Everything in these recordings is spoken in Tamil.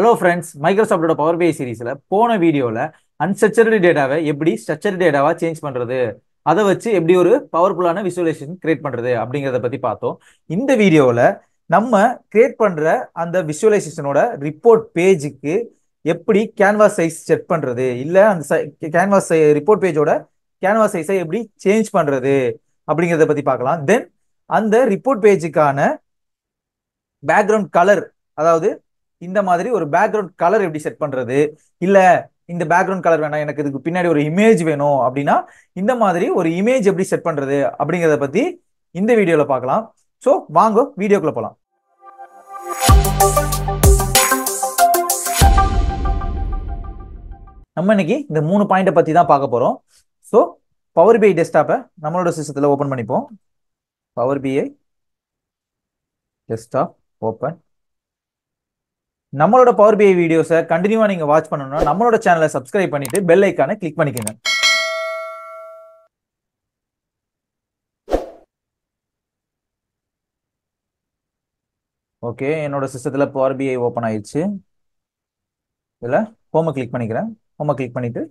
ஹலோ ஃப்ரெண்ட்ஸ் மைக்ரோசாஃப்டோட பவர் பே சீரீஸில் போன வீடியோவில் அன்ஸ்ட்ரக்சர்டு டேட்டாவை எப்படி ஸ்ட்ரக்சர்டு டேட்டாவாக சேஞ்ச் பண்ணுறது அதை வச்சு எப்படி ஒரு பவர்ஃபுல்லான விசுவலேஷன் கிரியேட் பண்ணுறது அப்படிங்கிறத பற்றி பார்த்தோம் இந்த வீடியோவில் நம்ம கிரியேட் பண்ணுற அந்த விசுவலைசேஷனோட ரிப்போர்ட் பேஜுக்கு எப்படி கேன்வாஸ் சைஸ் செட் பண்ணுறது இல்லை அந்த கேன்வாஸ் ரிப்போர்ட் பேஜோட கேன்வாஸ் சைஸை எப்படி சேஞ்ச் பண்ணுறது அப்படிங்கிறத பற்றி பார்க்கலாம் தென் அந்த ரிப்போர்ட் பேஜுக்கான பேக்ரவுண்ட் கலர் அதாவது இந்த மாதிரி ஒரு பேக்ரவுண்ட் கலர் எப்படி செட் பண்ணுறது இல்லை இந்த பேக்ரவுண்ட் கலர் வேணாம் எனக்கு இதுக்கு பின்னாடி ஒரு இமேஜ் வேணும் அப்படின்னா இந்த மாதிரி ஒரு இமேஜ் எப்படி செட் பண்ணுறது அப்படிங்கிறத பற்றி இந்த வீடியோவில் பார்க்கலாம் ஸோ வாங்க வீடியோக்குள்ளே போகலாம் நம்ம இன்னைக்கு இந்த மூணு பாயிண்ட்டை பற்றி தான் பார்க்க போகிறோம் ஸோ பவர் பிஐ டெஸ்க்டாப்பை நம்மளோட சிஸ்டத்தில் ஓப்பன் பண்ணிப்போம் பவர் பிஐ டெஸ்க்டாப் ஓப்பன் நம்மளோட பவர் பிஐ வீடியோஸை கண்டினியூவாக நீங்கள் வாட்ச் பண்ணணும்னா நம்மளோட சேனலை சப்ஸ்கிரைப் பண்ணிட்டு பெல் ஐக்கானை கிளிக் பண்ணிக்கோங்க ஓகே என்னோட சிஸ்டத்தில் பவர் பிஐ ஓப்பன் ஆயிடுச்சு இதில் ஹோமை கிளிக் பண்ணிக்கிறேன் ஹோமை கிளிக் பண்ணிவிட்டு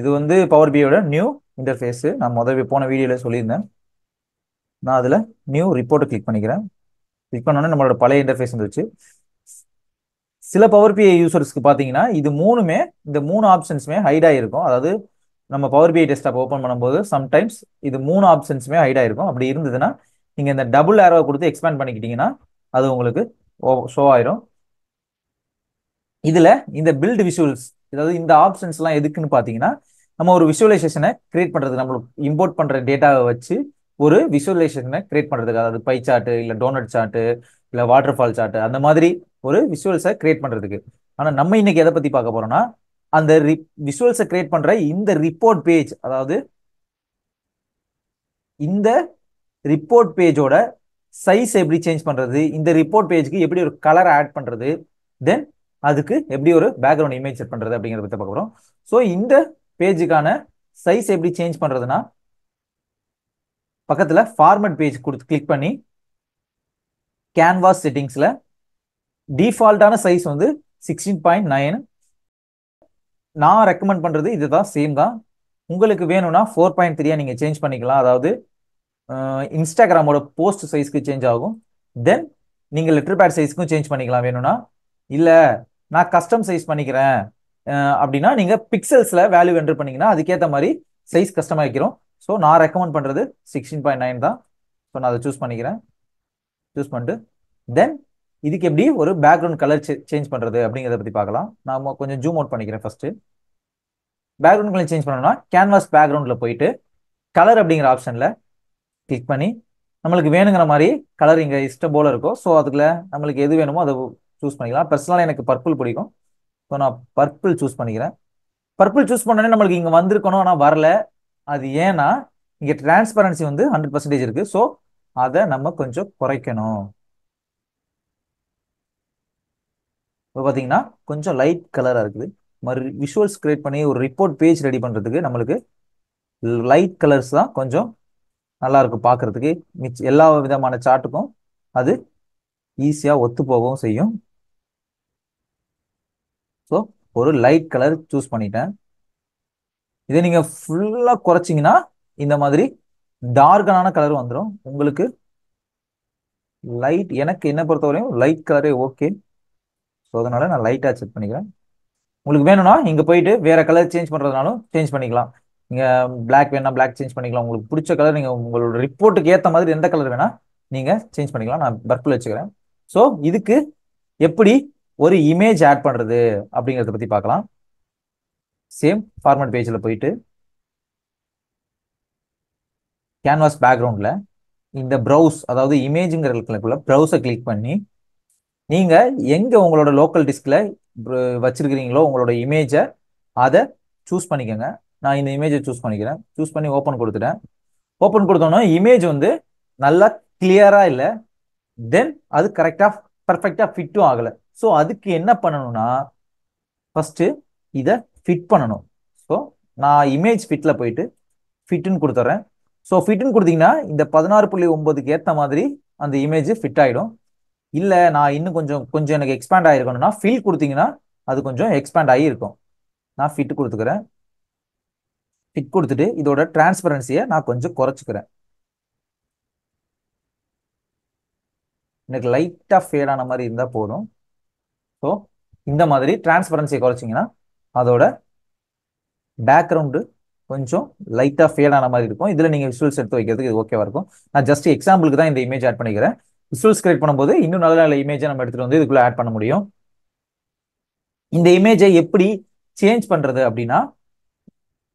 இது வந்து பவர் பிஐயோட நியூ இன்டர்ஃபேஸு நான் முதல் போன வீடியோவில் சொல்லியிருந்தேன் நான் அதில் நியூ ரிப்போர்ட்டை கிளிக் பண்ணிக்கிறேன் கிளிக் பண்ணோன்னே நம்மளோட பழைய இன்டர்ஃபேஸ் வந்துச்சு சில பவர் பிஐ யூசர்ஸ்க்கு பார்த்தீங்கன்னா இது மூணுமே இந்த மூணு ஆப்ஷன்ஸுமே ஹைடாக இருக்கும் அதாவது நம்ம பவர் பிஐ டெஸ்டாப் ஓப்பன் பண்ணும்போது சம்டைம்ஸ் இது மூணு ஆப்ஷன்ஸுமே ஹைடாக இருக்கும் அப்படி இருந்ததுன்னா நீங்கள் இந்த டபுள் ஏரோவை கொடுத்து எக்ஸ்பேண்ட் பண்ணிக்கிட்டீங்கன்னா அது உங்களுக்கு ஷோ ஆயிரும் இதில் இந்த பில்ட் விஷுவல்ஸ் அதாவது இந்த ஆப்ஷன்ஸ்லாம் எதுக்குன்னு பார்த்தீங்கன்னா நம்ம ஒரு விஷுவலைசேஷனை கிரியேட் பண்ணுறது நம்மளுக்கு இம்போர்ட் பண்ணுற டேட்டாவை வச்சு ஒரு விஷுவலைசேஷனை கிரியேட் பண்ணுறதுக்கு அதாவது பை சார்ட்டு இல்லை டோனட் சார்ட்டு இல்லை வாட்டர் ஃபால் சார்ட்டு அந்த மாதிரி ஒரு விஷுவல்ஸை கிரியேட் பண்ணுறதுக்கு ஆனால் நம்ம இன்னைக்கு எதை பற்றி பார்க்க போகிறோம்னா அந்த ரி விஷுவல்ஸை கிரியேட் பண்ணுற இந்த ரிப்போர்ட் பேஜ் அதாவது இந்த ரிப்போர்ட் பேஜோட சைஸ் எப்படி சேஞ்ச் பண்ணுறது இந்த ரிப்போர்ட் பேஜுக்கு எப்படி ஒரு கலர் ஆட் பண்ணுறது தென் அதுக்கு எப்படி ஒரு பேக்ரவுண்ட் இமேஜ் செட் பண்ணுறது அப்படிங்கிறத பற்றி பார்க்க போகிறோம் ஸோ இந்த பேஜுக்கான சைஸ் எப்படி சேஞ்ச் பண்ணுறதுனா பக்கத்தில் ஃபார்மட் பேஜ் கொடுத்து கிளிக் பண்ணி கேன்வாஸ் செட்டிங்ஸில் டிஃபால்ட்டான சைஸ் வந்து சிக்ஸ்டீன் பாயிண்ட் நைன் நான் ரெக்கமெண்ட் பண்ணுறது இதுதான் சேம் தான் உங்களுக்கு வேணும்னா ஃபோர் பாயிண்ட் த்ரீயாக நீங்கள் சேஞ்ச் பண்ணிக்கலாம் அதாவது இன்ஸ்டாகிராமோட போஸ்ட் சைஸ்க்கு சேஞ்ச் ஆகும் தென் நீங்கள் லெட்டர் பேட் சைஸ்க்கும் சேஞ்ச் பண்ணிக்கலாம் வேணும்னா இல்லை நான் கஸ்டம் சைஸ் பண்ணிக்கிறேன் அப்படின்னா நீங்கள் பிக்சல்ஸில் வேல்யூ என்ட்ரு பண்ணிங்கன்னா அதுக்கேற்ற மாதிரி சைஸ் கஸ்டமாக வைக்கிறோம் ஸோ நான் ரெக்கமெண்ட் பண்ணுறது சிக்ஸ்டீன் பாயிண்ட் நைன் தான் ஸோ நான் அதை சூஸ் பண்ணிக்கிறேன் சூஸ் பண்ணிட்டு தென் இதுக்கு எப்படி ஒரு பேக்ரவுண்ட் கலர் சேஞ்ச் பண்ணுறது அப்படிங்கிறத பற்றி பார்க்கலாம் நான் கொஞ்சம் ஜூம் அவுட் பண்ணிக்கிறேன் ஃபஸ்ட்டு பேக்ரவுண்ட் கலர் சேஞ்ச் பண்ணணும்னா கேன்வாஸ் பேக்ரவுண்டில் போயிட்டு கலர் அப்படிங்கிற ஆப்ஷனில் கிளிக் பண்ணி நம்மளுக்கு வேணுங்கிற மாதிரி கலர் இங்கே இஷ்டம் போல் இருக்கும் ஸோ அதுக்குள்ள நம்மளுக்கு எது வேணுமோ அதை சூஸ் பண்ணிக்கலாம் பர்சனலாக எனக்கு பர்பிள் பிடிக்கும் ஸோ நான் பர்பிள் சூஸ் பண்ணிக்கிறேன் பர்பிள் சூஸ் பண்ணோன்னே நம்மளுக்கு இங்கே வந்திருக்கணும் ஆனால் வரல அது ஏன்னா இங்கே டிரான்ஸ்பரன்சி வந்து ஹண்ட்ரட் பர்சன்டேஜ் இருக்குது ஸோ அதை நம்ம கொஞ்சம் குறைக்கணும் இப்போ பார்த்தீங்கன்னா கொஞ்சம் லைட் கலராக இருக்குது மாதிரி விஷுவல்ஸ் கிரியேட் பண்ணி ஒரு ரிப்போர்ட் பேஜ் ரெடி பண்ணுறதுக்கு நம்மளுக்கு லைட் கலர்ஸ் தான் கொஞ்சம் நல்லாயிருக்கும் பார்க்குறதுக்கு மிச்ச எல்லா விதமான சார்ட்டுக்கும் அது ஈஸியாக ஒத்து போகவும் செய்யும் ஸோ ஒரு லைட் கலர் சூஸ் பண்ணிட்டேன் இதை நீங்கள் ஃபுல்லாக குறைச்சிங்கன்னா இந்த மாதிரி டார்கனான கலர் வந்துடும் உங்களுக்கு லைட் எனக்கு என்ன பொறுத்தவரையும் லைட் கலரே ஓகே ஸோ அதனால் நான் லைட்டாக செக் பண்ணிக்கிறேன் உங்களுக்கு வேணும்னா இங்கே போயிட்டு வேறு கலர் சேஞ்ச் பண்ணுறதுனாலும் சேஞ்ச் பண்ணிக்கலாம் நீங்கள் பிளாக் வேணால் பிளாக் சேஞ்ச் பண்ணிக்கலாம் உங்களுக்கு பிடிச்ச கலர் நீங்கள் உங்களோட ரிப்போர்ட்டுக்கு ஏற்ற மாதிரி எந்த கலர் வேணால் நீங்கள் சேஞ்ச் பண்ணிக்கலாம் நான் பர்பிள் வச்சுக்கிறேன் ஸோ இதுக்கு எப்படி ஒரு இமேஜ் ஆட் பண்ணுறது அப்படிங்கிறத பற்றி பார்க்கலாம் சேம் ஃபார்மட் பேஜில் போயிட்டு கேன்வாஸ் பேக்ரவுண்டில் இந்த ப்ரௌஸ் அதாவது இமேஜுங்கிறதுக்குள்ள ப்ரௌஸை கிளிக் பண்ணி நீங்கள் எங்கே உங்களோட லோக்கல் டிஸ்கில் வச்சிருக்கிறீங்களோ உங்களோட இமேஜை அதை சூஸ் பண்ணிக்கோங்க நான் இந்த இமேஜை சூஸ் பண்ணிக்கிறேன் சூஸ் பண்ணி ஓப்பன் கொடுத்துட்டேன் ஓப்பன் கொடுத்தோன்னா இமேஜ் வந்து நல்லா கிளியராக இல்லை தென் அது கரெக்டாக பர்ஃபெக்டாக ஃபிட்டும் ஆகலை ஸோ அதுக்கு என்ன பண்ணணும்னா ஃபஸ்ட்டு இதை ஃபிட் பண்ணணும் ஸோ நான் இமேஜ் ஃபிட்டில் போயிட்டு ஃபிட்டுன்னு கொடுத்துட்றேன் ஸோ ஃபிட்டுன்னு கொடுத்தீங்கன்னா இந்த பதினாறு புள்ளி ஒம்பதுக்கு ஏற்ற மாதிரி அந்த இமேஜ் ஃபிட் ஆகிடும் இல்லை நான் இன்னும் கொஞ்சம் கொஞ்சம் எனக்கு எக்ஸ்பேண்ட் ஆகிருக்கணும்னா ஃபில் கொடுத்தீங்கன்னா அது கொஞ்சம் எக்ஸ்பேண்ட் ஆகியிருக்கும் நான் ஃபிட் கொடுத்துக்கிறேன் ஃபிட் கொடுத்துட்டு இதோட டிரான்ஸ்பரன்சியை நான் கொஞ்சம் குறைச்சிக்கிறேன் எனக்கு லைட்டாக ஃபேட் ஆன மாதிரி இருந்தால் போதும் ஸோ இந்த மாதிரி டிரான்ஸ்பரன்சியை குறைச்சிங்கன்னா அதோட பேக்ரவுண்டு கொஞ்சம் லைட்டாக ஃபேட் ஆன மாதிரி இருக்கும் இதில் நீங்கள் விஷுவல்ஸ் எடுத்து வைக்கிறதுக்கு இது ஓகேவாக இருக்கும் நான் ஜஸ்ட் எக்ஸாம்பிளுக்கு தான் இந்த இமேஜ் ஆட் பண்ணிக்கிறேன் விசுவல்ஸ் கிரியேட் பண்ணும்போது இன்னும் நல்ல நல்ல இமேஜை நம்ம எடுத்துகிட்டு வந்து இதுக்குள்ளே ஆட் பண்ண முடியும் இந்த இமேஜை எப்படி சேஞ்ச் பண்ணுறது அப்படின்னா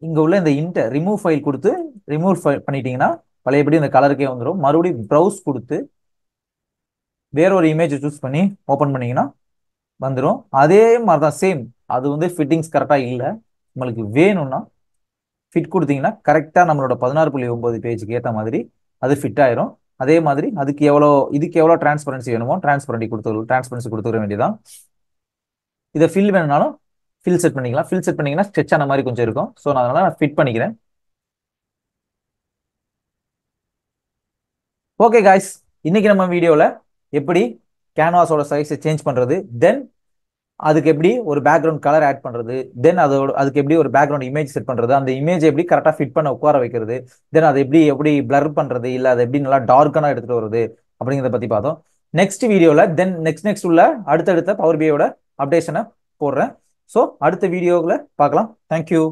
இங்கே உள்ள இந்த இன்ட ரிமூவ் ஃபைல் கொடுத்து ரிமூவ் ஃபைல் பண்ணிட்டீங்கன்னா பழையபடி இந்த கலருக்கே வந்துடும் மறுபடியும் ப்ரௌஸ் கொடுத்து வேற ஒரு இமேஜை சூஸ் பண்ணி ஓப்பன் பண்ணிங்கன்னா வந்துடும் அதே மாதிரி தான் சேம் அது வந்து ஃபிட்டிங்ஸ் கரெக்டாக இல்லை உங்களுக்கு வேணும்னா ஃபிட் கொடுத்தீங்கன்னா கரெக்டாக நம்மளோட பதினாறு புள்ளி ஒம்பது பேஜுக்கு ஏற்ற மாதிரி அது ஃபிட் ஆயிரும் அதே மாதிரி அதுக்கு எவ்வளோ இதுக்கு எவ்வளோ டிரான்ஸ்பரன்சி வேணுமோ டிரான்ஸ்பரண்டி கொடுத்து டிரான்ஸ்பரன்சி கொடுத்துட வேண்டியதான் இதை ஃபில் வேணும்னாலும் ஃபில் செட் பண்ணிக்கலாம் ஃபில் செட் பண்ணிங்கன்னா ஸ்டெச் ஆன மாதிரி கொஞ்சம் இருக்கும் ஸோ நான் அதனால் நான் ஃபிட் பண்ணிக்கிறேன் ஓகே காய்ஸ் இன்றைக்கி நம்ம வீடியோவில் எப்படி கேன்வாஸோட சைஸை சேஞ்ச் பண்ணுறது தென் அதுக்கு எப்படி ஒரு பேக்ரவுண்ட் கலர் ஆட் பண்ணுறது தென் அதோட அதுக்கு எப்படி ஒரு பேக்ரவுண்ட் இமேஜ் செட் பண்ணுறது அந்த இமேஜ் எப்படி கரெக்டாக ஃபிட் பண்ண உட்கார வைக்கிறது தென் அதை எப்படி எப்படி பிளர் பண்ணுறது இல்லை அதை எப்படி நல்லா டார்க்கான எடுத்துகிட்டு வருது அப்படிங்கிறத பற்றி பார்த்தோம் நெக்ஸ்ட் வீடியோவில் தென் நெக்ஸ்ட் நெக்ஸ்ட் உள்ள அடுத்தடுத்த பவர் பியோட அப்டேஷனை போடுறேன் ஸோ அடுத்த வீடியோவில் பார்க்கலாம் தேங்க்யூ